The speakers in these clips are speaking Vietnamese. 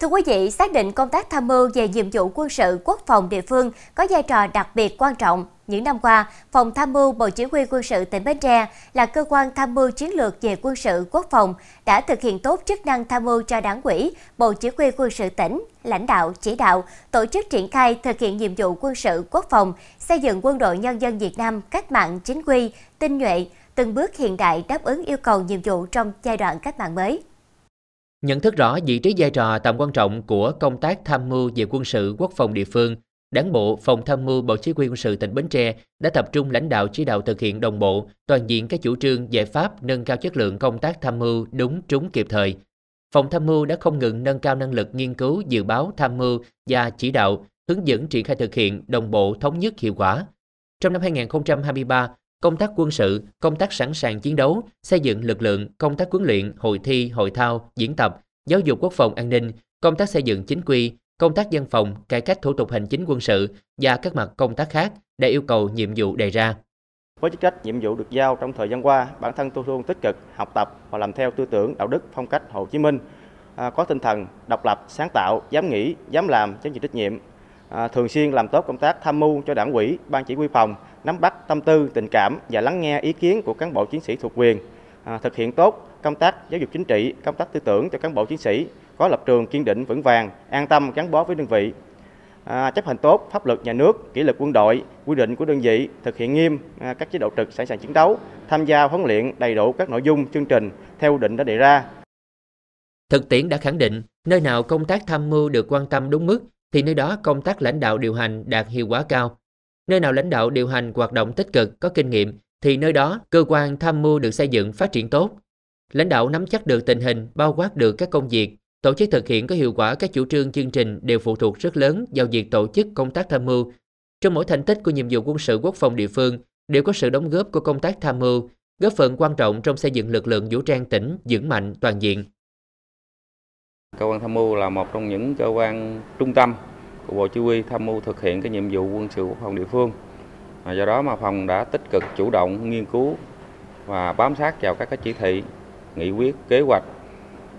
Thưa quý vị, xác định công tác tham mưu về nhiệm vụ quân sự quốc phòng địa phương có vai trò đặc biệt quan trọng. Những năm qua, Phòng Tham mưu Bộ Chỉ huy Quân sự tỉnh Bến Tre là cơ quan tham mưu chiến lược về quân sự quốc phòng đã thực hiện tốt chức năng tham mưu cho đảng ủy, Bộ Chỉ huy Quân sự tỉnh, lãnh đạo, chỉ đạo, tổ chức triển khai thực hiện nhiệm vụ quân sự quốc phòng, xây dựng quân đội nhân dân Việt Nam cách mạng chính quy, tinh nhuệ, từng bước hiện đại đáp ứng yêu cầu nhiệm vụ trong giai đoạn cách mạng mới. Nhận thức rõ vị trí vai trò tầm quan trọng của công tác tham mưu về quân sự quốc phòng địa phương, Đảng bộ Phòng Tham mưu Bộ Chỉ huy quân sự tỉnh Bến Tre đã tập trung lãnh đạo chỉ đạo thực hiện đồng bộ, toàn diện các chủ trương, giải pháp nâng cao chất lượng công tác tham mưu đúng trúng kịp thời. Phòng Tham mưu đã không ngừng nâng cao năng lực nghiên cứu, dự báo, tham mưu và chỉ đạo, hướng dẫn triển khai thực hiện đồng bộ thống nhất hiệu quả. Trong năm 2023, công tác quân sự, công tác sẵn sàng chiến đấu, xây dựng lực lượng, công tác huấn luyện, hội thi, hội thao, diễn tập, giáo dục quốc phòng an ninh, công tác xây dựng chính quy, công tác dân phòng, cải cách thủ tục hành chính quân sự và các mặt công tác khác để yêu cầu nhiệm vụ đề ra. Với chức trách nhiệm vụ được giao trong thời gian qua, bản thân tôi luôn tích cực học tập và làm theo tư tưởng đạo đức phong cách Hồ Chí Minh, à, có tinh thần độc lập, sáng tạo, dám nghĩ, dám làm, dám chịu trách nhiệm, à, thường xuyên làm tốt công tác tham mưu cho đảng ủy, ban chỉ huy phòng nắm bắt tâm tư, tình cảm và lắng nghe ý kiến của cán bộ chiến sĩ thuộc quyền, à, thực hiện tốt công tác giáo dục chính trị, công tác tư tưởng cho cán bộ chiến sĩ có lập trường kiên định vững vàng, an tâm gắn bó với đơn vị. À, chấp hành tốt pháp luật nhà nước, kỷ luật quân đội, quy định của đơn vị, thực hiện nghiêm à, các chế độ trực sẵn sàng chiến đấu, tham gia huấn luyện đầy đủ các nội dung chương trình theo định đã đề ra. Thực tiễn đã khẳng định, nơi nào công tác tham mưu được quan tâm đúng mức thì nơi đó công tác lãnh đạo điều hành đạt hiệu quả cao, Nơi nào lãnh đạo điều hành hoạt động tích cực, có kinh nghiệm thì nơi đó cơ quan tham mưu được xây dựng phát triển tốt. Lãnh đạo nắm chắc được tình hình, bao quát được các công việc, tổ chức thực hiện có hiệu quả các chủ trương chương trình đều phụ thuộc rất lớn vào việc tổ chức công tác tham mưu. Trong mỗi thành tích của nhiệm vụ quân sự quốc phòng địa phương đều có sự đóng góp của công tác tham mưu, góp phần quan trọng trong xây dựng lực lượng vũ trang tỉnh vững mạnh toàn diện. Cơ quan tham mưu là một trong những cơ quan trung tâm của Bộ Chỉ huy tham mưu thực hiện cái nhiệm vụ quân sự quốc phòng địa phương. À, do đó mà phòng đã tích cực chủ động nghiên cứu và bám sát vào các cái chỉ thị, nghị quyết, kế hoạch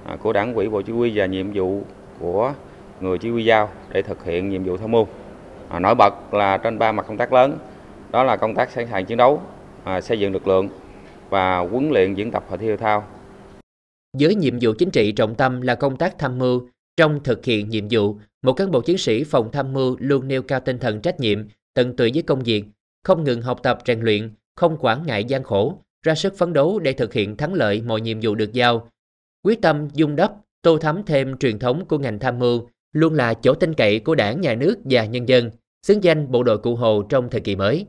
à, của Đảng ủy Bộ Chỉ huy và nhiệm vụ của người chỉ huy giao để thực hiện nhiệm vụ tham mưu. À, nổi bật là trên ba mặt công tác lớn, đó là công tác sẵn sàng chiến đấu, à, xây dựng lực lượng và huấn luyện diễn tập hội thi thể thao. Với nhiệm vụ chính trị trọng tâm là công tác tham mưu, trong thực hiện nhiệm vụ, một cán bộ chiến sĩ phòng tham mưu luôn nêu cao tinh thần trách nhiệm, tận tụy với công việc, không ngừng học tập rèn luyện, không quản ngại gian khổ, ra sức phấn đấu để thực hiện thắng lợi mọi nhiệm vụ được giao. Quyết tâm dung đắp, tô thắm thêm truyền thống của ngành tham mưu, luôn là chỗ tin cậy của đảng, nhà nước và nhân dân, xứng danh bộ đội cụ Hồ trong thời kỳ mới.